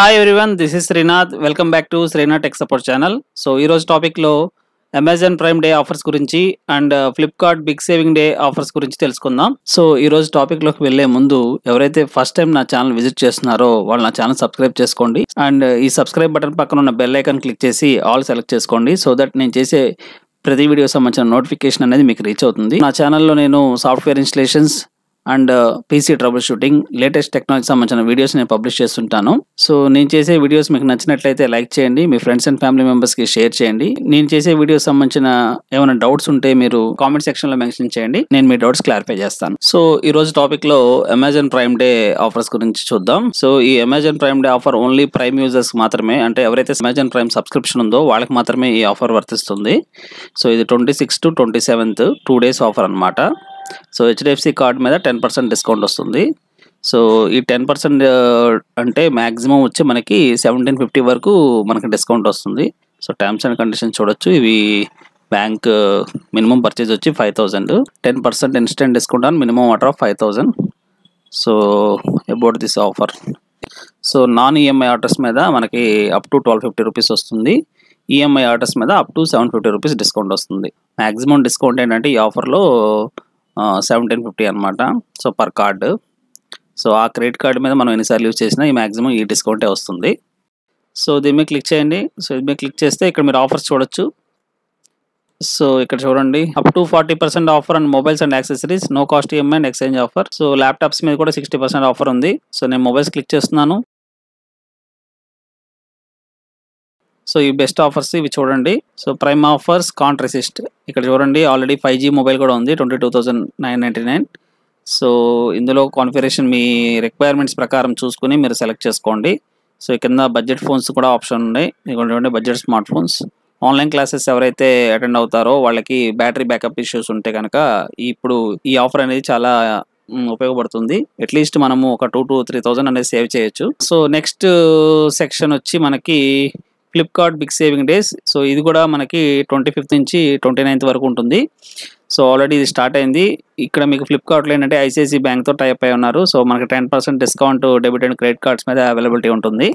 hi everyone this is Srinath welcome back to Srinath tech support channel so ఈరోజు టాపిక్లో Amazon prime day offers గురించి and Flipkart big saving day offers గురించి తెలుసుకుందాం so ఈరోజు టాపిక్లోకి వెళ్ళే ముందు ఎవరైతే ఫస్ట్ టైం నా ఛానల్ విజిట్ చేస్తున్నారో వాళ్ళు నా ఛానల్ సబ్స్క్రైబ్ చేసుకోండి అండ్ uh, ఈ సబ్స్క్రైబ్ బటన్ పక్కన ఉన్న బెల్ ఐకాన్ క్లిక్ చేసి ఆల్ సెలెక్ట్ చేసుకోండి సో దట్ నేను చేసే ప్రతి వీడియో సంబంధించిన నోటిఫికేషన్ అనేది మీకు రీచ్ అవుతుంది నా ఛానల్లో నేను software installations and PC troubleshooting latest technology సంబంధించిన వీడియోస్ నేను పబ్లిష్ చేస్తుంటాను సో నేను చేసే వీడియోస్ మీకు నచ్చినట్లయితే లైక్ చేయండి మీ ఫ్రెండ్స్ అండ్ ఫ్యామిలీ మెంబర్స్కి షేర్ చేయండి నేను చేసే వీడియోస్ సంబంధించిన ఏమైనా డౌట్స్ ఉంటే మీరు కామెంట్ సెక్షన్లో మెన్షన్ చేయండి నేను మీ డౌట్స్ క్లారిఫై చేస్తాను సో ఈ రోజు టాపిక్లో అమెజాన్ ప్రైమ్ డే ఆఫర్స్ గురించి చూద్దాం సో ఈ Amazon prime day offer only prime users మాత్రమే అంటే ఎవరైతే అమెజాన్ ప్రైమ్ సబ్స్క్రిప్షన్ ఉందో వాళ్ళకి మాత్రమే ఈ ఆఫర్ వర్తిస్తుంది సో ఇది twenty six to twenty seventh two days offer అనమాట సో హెచ్డిఎఫ్సి కార్డ్ మీద టెన్ పర్సెంట్ డిస్కౌంట్ వస్తుంది సో ఈ టెన్ పర్సెంట్ అంటే మ్యాక్సిమం వచ్చి మనకి సెవెంటీన్ ఫిఫ్టీ వరకు మనకి డిస్కౌంట్ వస్తుంది సో టర్మ్స్ అండ్ కండిషన్ చూడొచ్చు ఇవి బ్యాంక్ మినిమం పర్చేజ్ వచ్చి five thousand ten percent instant discount అని minimum order of five thousand so about this offer so non EMI orders మీద మనకి up to twelve fifty rupees వస్తుంది EMI orders మీద up to seven fifty rupees discount వస్తుంది maximum discount ఏంటంటే ఈ ఆఫర్లో seventeen fifty అనమాట సో పర్ కార్డు సో ఆ క్రెడిట్ కార్డు మీద మనం ఎన్నిసార్లు యూజ్ చేసినా ఈ మ్యాక్సిమం ఈ డిస్కౌంటే వస్తుంది సో దీని మీద క్లిక్ చేయండి సో దీని మీద క్లిక్ చేస్తే ఇక్కడ మీరు ఆఫర్స్ చూడొచ్చు సో ఇక్కడ చూడండి up to forty percent offer and mobiles and accessories no cost EMI and exchange offer so laptops మీద కూడా సిక్స్టీ పర్సెంట్ ఆఫర్ ఉంది సో నేను మొబైల్స్ క్లిక్ చేస్తున్నాను సో ఈ బెస్ట్ ఆఫర్స్ ఇవి చూడండి so prime offers can't resist ఇక్కడ చూడండి ఆల్రెడీ ఫైవ్ మొబైల్ కూడా ఉంది twenty two nine ninety nine so ఇందులో కాన్ఫిరేషన్ మీ రిక్వైర్మెంట్స్ ప్రకారం చూసుకుని మీరు సెలెక్ట్ చేసుకోండి సో కింద బడ్జెట్ ఫోన్స్ కూడా ఆప్షన్ ఉన్నాయి చూడండి budget smart phones online classes ఎవరైతే అటెండ్ అవుతారో వాళ్ళకి బ్యాటరీ బ్యాకప్ ఇష్యూస్ ఉంటే కనుక ఇప్పుడు ఈ ఆఫర్ అనేది చాలా ఉపయోగపడుతుంది అట్లీస్ట్ మనము ఒక టూ టు త్రీ థౌజండ్ అనేది సేవ్ చేయొచ్చు సో నెక్స్ట్ సెక్షన్ వచ్చి మనకి Flipkart big saving days so ఇది కూడా మనకి ట్వంటీ ఫిఫ్త్ నుంచి ట్వంటీ నైన్త్ వరకు ఉంటుంది సో ఆల్రెడీ ఇది స్టార్ట్ అయింది ఇక్కడ మీకు ఫ్లిప్కార్ట్లో ఏంటంటే ఐసిఐసి బ్యాంక్తో టైప్ అయి ఉన్నారు సో మనకి ten percent discount debit and credit cards మీద అవైలబిలిటీ ఉంటుంది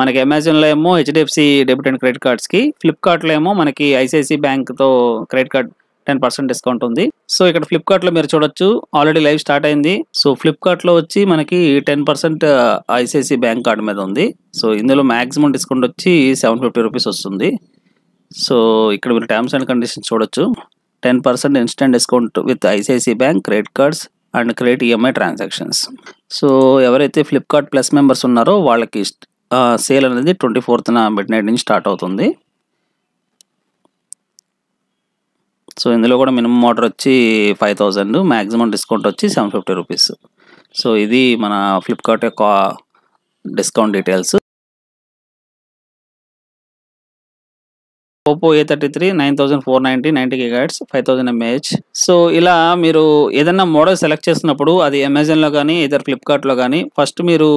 మనకి అమెజాన్లో ఏమో హెచ్డిఎఫ్సి డెబిట్ అండ్ క్రెడిట్ కార్డ్స్కి ఫ్లిప్కార్ట్లో ఏమో మనకి ఐసిఐసి బ్యాంక్తో credit card ten percent discount ఉంది సో ఇక్కడ ఫ్లిప్కార్ట్లో మీరు చూడొచ్చు ఆల్రెడీ లైవ్ స్టార్ట్ అయింది సో ఫ్లిప్కార్ట్లో వచ్చి మనకి ten percent ICICI bank card మీద ఉంది సో ఇందులో మ్యాక్సిమం డిస్కౌంట్ వచ్చి సెవెన్ ఫిఫ్టీ రూపీస్ వస్తుంది సో ఇక్కడ మీరు టర్మ్స్ అండ్ కండిషన్స్ చూడొచ్చు ten percent instant discount with ICICI bank credit cards and credit EMI transactions so ఎవరైతే ఫ్లిప్కార్ట్ ప్లస్ మెంబర్స్ ఉన్నారో వాళ్ళకి సేల్ uh, అనేది ట్వంటీ ఫోర్త్న మిడ్ నైట్ నుంచి స్టార్ట్ అవుతుంది సో ఇందులో కూడా మినిమం ఆర్డర్ వచ్చి ఫైవ్ థౌజండ్ మ్యాక్సిమం డిస్కౌంట్ వచ్చి సెవెన్ ఫిఫ్టీ రూపీస్ సో ఇది మన ఫ్లిప్కార్ట్ యొక్క discount details Oppo A thirty three nine thousand four ninety ninety గిగాట్స్ ఫైవ్ థౌసండ్ ఎంఏహెచ్ సో ఇలా మీరు ఏదైనా మోడల్ సెలెక్ట్ చేసినప్పుడు అది అమెజాన్లో కానీ ఇతర ఫ్లిప్కార్ట్లో కానీ ఫస్ట్ మీరు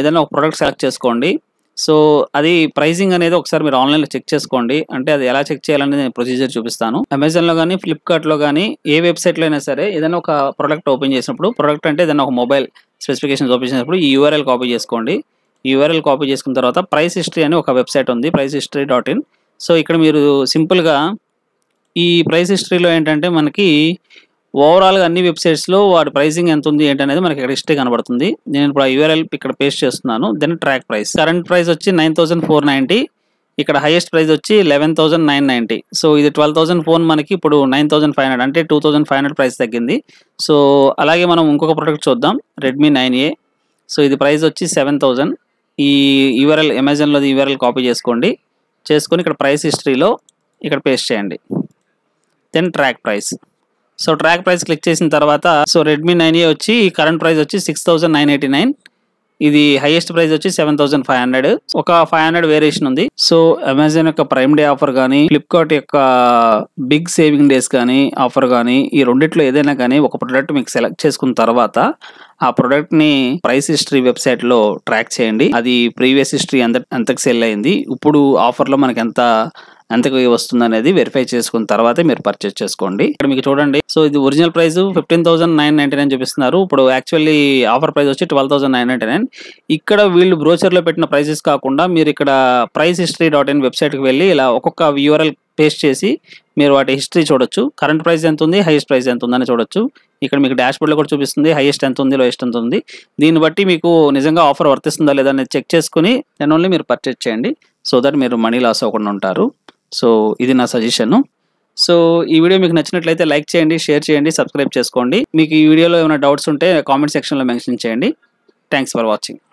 ఏదైనా ఒక ప్రోడక్ట్ సెలెక్ట్ చేసుకోండి సో అది ప్రైసింగ్ అనేది ఒకసారి మీరు ఆన్లైన్లో చెక్ చేసుకోండి అంటే అది ఎలా చెక్ చేయాలనేది నేను ప్రొసీజర్ చూపిస్తాను అమెజాన్లో కానీ ఫ్లిప్కార్ట్లో కానీ ఏ వెబ్సైట్లో అయినా సరే ఏదైనా ఒక ప్రోడక్ట్ ఓపెన్ చేసినప్పుడు ప్రోడక్ట్ అంటే ఏదైనా ఒక మొబైల్ స్పెసిఫికేషన్స్ ఓపెన్ చేసినప్పుడు ఈ యూఆర్ఎల్ కాపీ చేసుకోండి యూఆర్ఎల్ కాపీ చేసుకున్న తర్వాత ప్రైస్ హిస్టరీ అని ఒక వెబ్సైట్ ఉంది price history dot in so ఇక్కడ మీరు సింపుల్గా ఈ ప్రైస్ హిస్టరీలో ఏంటంటే మనకి ఓవరాల్గా అన్ని వెబ్సైట్స్లో వాటి ప్రైసింగ్ ఎంత ఉంది ఏంటి అనేది మనకి ఇక్కడ హిస్టరీ కనబడుతుంది నేను ఇప్పుడు ఆ యూఆర్ఎల్ ఇక్కడ పేస్ట్ చేస్తున్నాను then track price current price వచ్చి నైన్ ఇక్కడ హైయెస్ట్ ప్రైస్ వచ్చి లెవెన్ నైన్ సో ఇది ట్వెల్వ్ ఫోన్ మనకి ఇప్పుడు నైన్ ఫైవ్ హండ్రెడ్ అంటే two thousand five hundred price తగ్గింది సో అలాగే మనం ఇంకొక ప్రోడక్ట్ చూద్దాం రెడ్మీ నైన్ ఏ సో ఇది ప్రైస్ వచ్చి సెవెన్ థౌజండ్ ఈ యూఆర్ఎల్ అమెజాన్లో యూఆర్ఎల్ కాపీ చేసుకోండి చేసుకొని ఇక్కడ ప్రైస్ హిస్టరీలో ఇక్కడ పేస్ట్ చేయండి then track price so track price click చేసిన తర్వాత సో రెడ్మీ నైన్ ఏ వచ్చి కరెంట్ ప్రైస్ వచ్చి six thousand nine eighty nine ఇది హైయెస్ట్ ప్రైస్ వచ్చి సెవెన్ థౌసండ్ ఫైవ్ హండ్రెడ్ ఒక ఫైవ్ హండ్రెడ్ వేరియేషన్ ఉంది సో అమెజాన్ యొక్క ప్రైమ్ డే ఆఫర్ కానీ ఫ్లిప్కార్ట్ యొక్క బిగ్ సేవింగ్ డేస్ కానీ ఆఫర్ కానీ ఈ రెండిట్లో ఏదైనా కానీ ఒక ప్రొడక్ట్ మీకు సెలెక్ట్ చేసుకున్న తర్వాత ఆ ప్రొడక్ట్ ని ప్రైస్ హిస్టరీ వెబ్సైట్ లో ట్రాక్ చేయండి అది ప్రీవియస్ హిస్టరీ ఎంత ఎంతకు సెల్ అయింది ఇప్పుడు ఆఫర్ లో మనకి ఎంత ఎంతకు వస్తుంది అనేది వెరిఫై చేసుకున్న తర్వాతే మీరు పర్చేస్ చేసుకోండి ఇక్కడ మీకు చూడండి సో ఇది original price fifteen thousand nine చూపిస్తున్నారు ఇప్పుడు యాక్చువల్లీ ఆఫర్ ప్రైస్ వచ్చి twelve thousand nine ninety nine ఇక్కడ వీళ్ళు బ్రోచర్లో పెట్టిన ప్రైసెస్ కాకుండా మీరు ఇక్కడ ప్రైస్ హిస్టరీ డాట్ ఇన్ వెబ్సైట్కి వెళ్ళి ఇలా ఒక్కొక్క వ్యూఆర్ఎల్ పేస్ట్ చేసి మీరు వాటి హిస్టరీ చూడొచ్చు కరెంట్ ప్రైస్ ఎంత ఉంది హైయెస్ట్ ప్రైస్ ఎంత ఉందని చూడొచ్చు ఇక్కడ మీకు డాష్ బోర్డ్లో కూడా చూపిస్తుంది హైయెస్ట్ ఎంత ఉంది లోయెస్ట్ ఎంత ఉంది దీన్ని బట్టి మీకు నిజంగా ఆఫర్ వర్తిస్తుందా లేదా చెక్ చేసుకుని దాని ఓన్లీ మీరు పర్చేస్ చేయండి సో దట్ మీరు మనీ లాస్ అవ్వకుండా ఉంటారు సో ఇది నా సజెషన్ సో ఈ వీడియో మీకు నచ్చినట్లయితే లైక్ చేయండి షేర్ చేయండి సబ్స్క్రైబ్ చేసుకోండి మీకు ఈ వీడియోలో ఏమైనా డౌట్స్ ఉంటే కామెంట్ సెక్షన్లో మెన్షన్ చేయండి థ్యాంక్స్ ఫర్ వాచింగ్